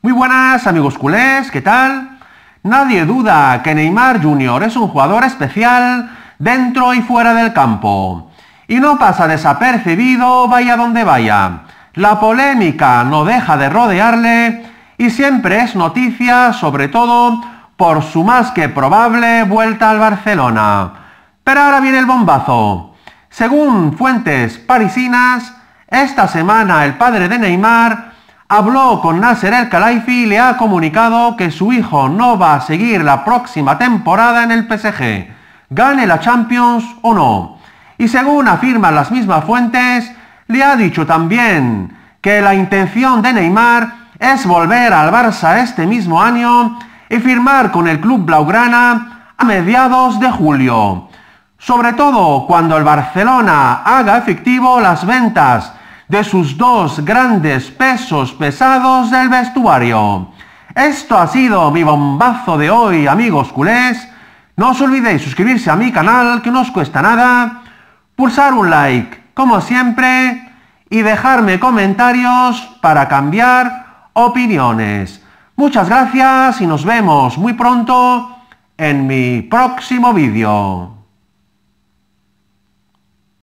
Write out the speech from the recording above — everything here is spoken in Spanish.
Muy buenas amigos culés, ¿qué tal? Nadie duda que Neymar Jr. es un jugador especial dentro y fuera del campo. Y no pasa desapercibido vaya donde vaya. La polémica no deja de rodearle y siempre es noticia, sobre todo por su más que probable vuelta al Barcelona. Pero ahora viene el bombazo. Según fuentes parisinas, esta semana el padre de Neymar habló con Nasser El khalifi y le ha comunicado que su hijo no va a seguir la próxima temporada en el PSG, gane la Champions o no. Y según afirman las mismas fuentes, le ha dicho también que la intención de Neymar es volver al Barça este mismo año y firmar con el club blaugrana a mediados de julio. Sobre todo cuando el Barcelona haga efectivo las ventas de sus dos grandes pesos pesados del vestuario. Esto ha sido mi bombazo de hoy, amigos culés. No os olvidéis suscribirse a mi canal, que no os cuesta nada, pulsar un like, como siempre, y dejarme comentarios para cambiar opiniones. Muchas gracias y nos vemos muy pronto en mi próximo vídeo.